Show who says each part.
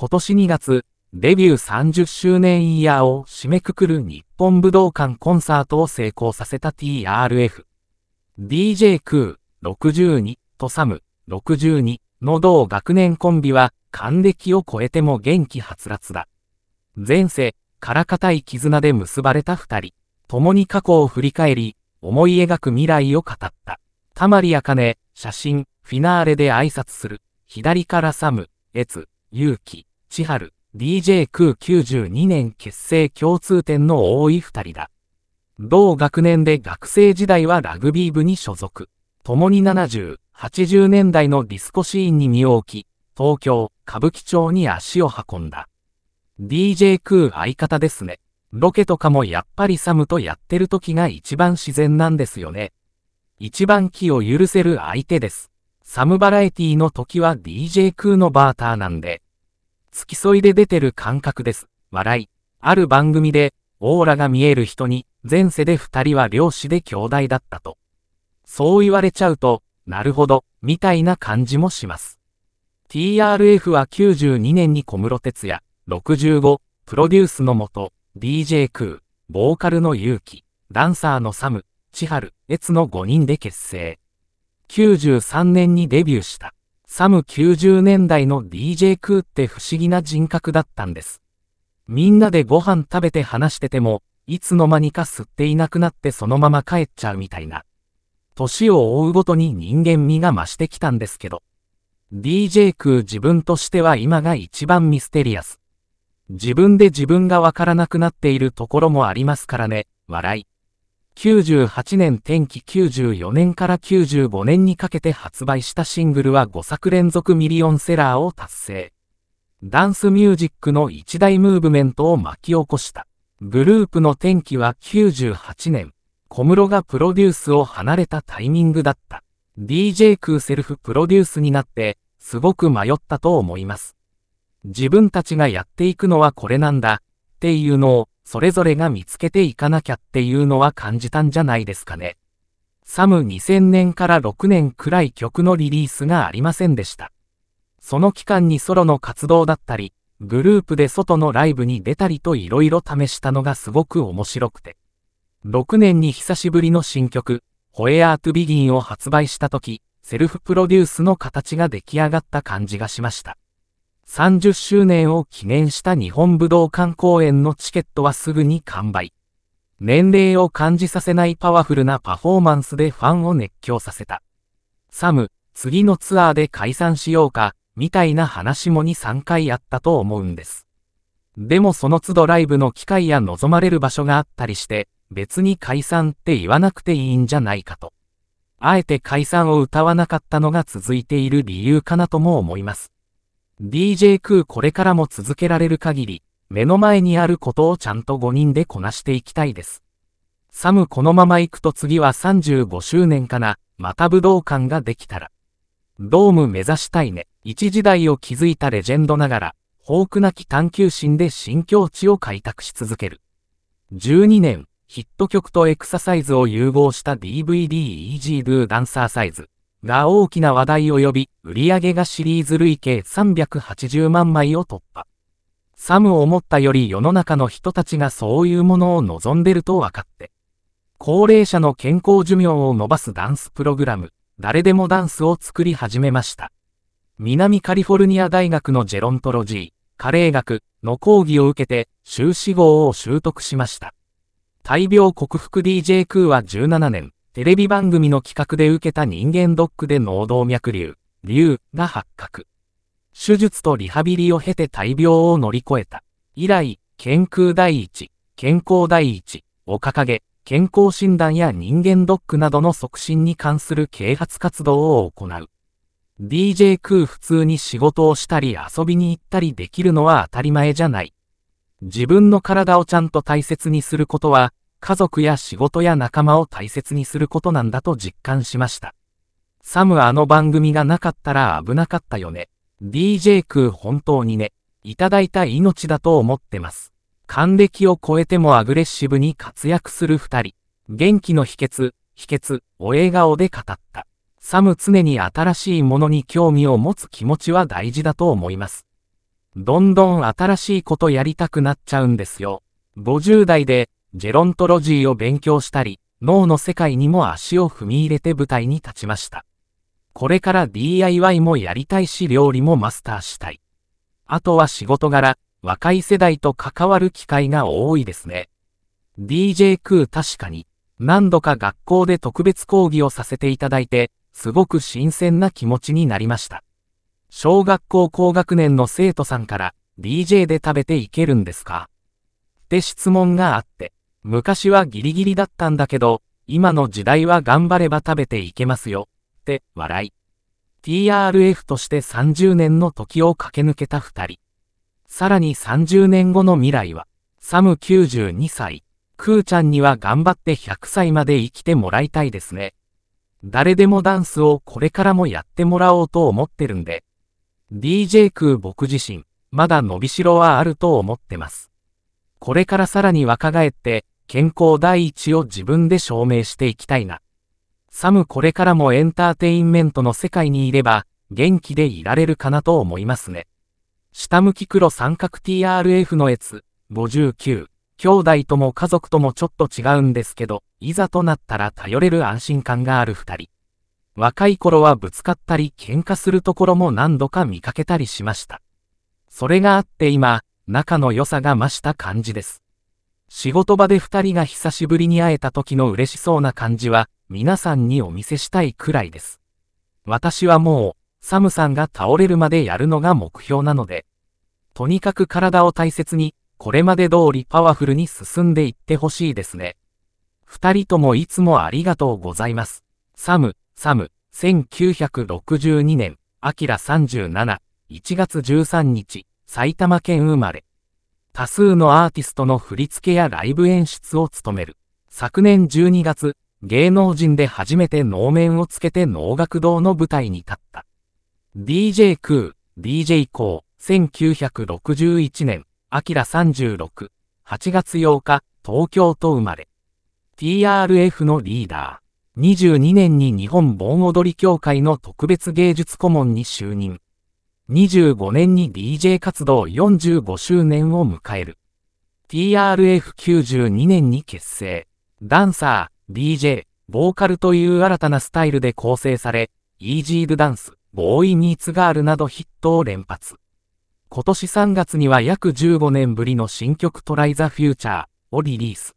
Speaker 1: 今年2月、デビュー30周年イヤーを締めくくる日本武道館コンサートを成功させた TRF。DJ クー62とサム62の同学年コンビは、還暦を超えても元気はつらつだ。前世、からかたい絆で結ばれた二人、共に過去を振り返り、思い描く未来を語った。たまりあかね、写真、フィナーレで挨拶する、左からサム、エツ、勇気、千春、DJ 空92年結成共通点の多い二人だ。同学年で学生時代はラグビー部に所属。共に70、80年代のディスコシーンに身を置き、東京、歌舞伎町に足を運んだ。DJ 空相方ですね。ロケとかもやっぱりサムとやってる時が一番自然なんですよね。一番気を許せる相手です。サムバラエティの時は DJ 空のバーターなんで、付き添いで出てる感覚です。笑い。ある番組で、オーラが見える人に、前世で二人は漁師で兄弟だったと。そう言われちゃうと、なるほど、みたいな感じもします。TRF は92年に小室哲也、65、プロデュースのもと、DJ クー、ボーカルの勇気、ダンサーのサム、千春、ツの5人で結成。93年にデビューした。サム90年代の DJ クーって不思議な人格だったんです。みんなでご飯食べて話してても、いつの間にか吸っていなくなってそのまま帰っちゃうみたいな。年を追うごとに人間味が増してきたんですけど。DJ クー自分としては今が一番ミステリアス。自分で自分がわからなくなっているところもありますからね、笑い。98年天気94年から95年にかけて発売したシングルは5作連続ミリオンセラーを達成。ダンスミュージックの一大ムーブメントを巻き起こした。グループの転機は98年、小室がプロデュースを離れたタイミングだった。DJ クーセルフプロデュースになって、すごく迷ったと思います。自分たちがやっていくのはこれなんだ、っていうのを、それぞれが見つけていかなきゃっていうのは感じたんじゃないですかね。サム2000年から6年くらい曲のリリースがありませんでした。その期間にソロの活動だったり、グループで外のライブに出たりと色々試したのがすごく面白くて。6年に久しぶりの新曲、ホエアートビギンを発売した時、セルフプロデュースの形が出来上がった感じがしました。30周年を記念した日本武道館公演のチケットはすぐに完売。年齢を感じさせないパワフルなパフォーマンスでファンを熱狂させた。サム、次のツアーで解散しようか、みたいな話も2、3回あったと思うんです。でもその都度ライブの機会や望まれる場所があったりして、別に解散って言わなくていいんじゃないかと。あえて解散を歌わなかったのが続いている理由かなとも思います。DJ クーこれからも続けられる限り、目の前にあることをちゃんと5人でこなしていきたいです。サムこのまま行くと次は35周年かな、また武道館ができたら。ドーム目指したいね。一時代を築いたレジェンドながら、豊富なき探求心で新境地を開拓し続ける。12年、ヒット曲とエクササイズを融合した DVD Easy Do Dancer Size。が大きな話題を呼び、売上がシリーズ累計380万枚を突破。サムを思ったより世の中の人たちがそういうものを望んでると分かって。高齢者の健康寿命を伸ばすダンスプログラム、誰でもダンスを作り始めました。南カリフォルニア大学のジェロントロジー、加齢学の講義を受けて、修士号を習得しました。大病克服 DJ クーは17年、テレビ番組の企画で受けた人間ドックで脳動脈瘤、瘤が発覚。手術とリハビリを経て大病を乗り越えた。以来、健康第一、健康第一を掲げ、健康診断や人間ドックなどの促進に関する啓発活動を行う。DJ 空普通に仕事をしたり遊びに行ったりできるのは当たり前じゃない。自分の体をちゃんと大切にすることは、家族や仕事や仲間を大切にすることなんだと実感しました。サムあの番組がなかったら危なかったよね。DJ 空本当にね、いただいた命だと思ってます。還暦を超えてもアグレッシブに活躍する二人。元気の秘訣、秘訣、お笑顔で語った。サム常に新しいものに興味を持つ気持ちは大事だと思います。どんどん新しいことやりたくなっちゃうんですよ。50代でジェロントロジーを勉強したり、脳の世界にも足を踏み入れて舞台に立ちました。これから DIY もやりたいし料理もマスターしたい。あとは仕事柄、若い世代と関わる機会が多いですね。DJ クー確かに、何度か学校で特別講義をさせていただいて、すごく新鮮な気持ちになりました。小学校高学年の生徒さんから、DJ で食べていけるんですかって質問があって、昔はギリギリだったんだけど、今の時代は頑張れば食べていけますよ。って、笑い。TRF として30年の時を駆け抜けた二人。さらに30年後の未来は、サム92歳、クーちゃんには頑張って100歳まで生きてもらいたいですね。誰でもダンスをこれからもやってもらおうと思ってるんで、DJ クー僕自身、まだ伸びしろはあると思ってます。これからさらに若返って、健康第一を自分で証明していきたいな。サムこれからもエンターテインメントの世界にいれば、元気でいられるかなと思いますね。下向き黒三角 TRF のつ、59。兄弟とも家族ともちょっと違うんですけど、いざとなったら頼れる安心感がある二人。若い頃はぶつかったり喧嘩するところも何度か見かけたりしました。それがあって今、仲の良さが増した感じです。仕事場で二人が久しぶりに会えた時の嬉しそうな感じは、皆さんにお見せしたいくらいです。私はもう、サムさんが倒れるまでやるのが目標なので、とにかく体を大切に、これまで通りパワフルに進んでいってほしいですね。二人ともいつもありがとうございます。サム、サム、1962年、アキラ37、1月13日。埼玉県生まれ。多数のアーティストの振り付けやライブ演出を務める。昨年12月、芸能人で初めて能面をつけて能楽堂の舞台に立った。DJ クー、DJ コー、1961年、アキラ36、8月8日、東京と生まれ。TRF のリーダー。22年に日本盆踊り協会の特別芸術顧問に就任。2 5年に DJ 活動45周年を迎える。TRF92 年に結成。ダンサー、DJ、ボーカルという新たなスタイルで構成され、イージールダンス、ボーイニーツガールなどヒットを連発。今年3月には約15年ぶりの新曲トライザフューチャーをリリース。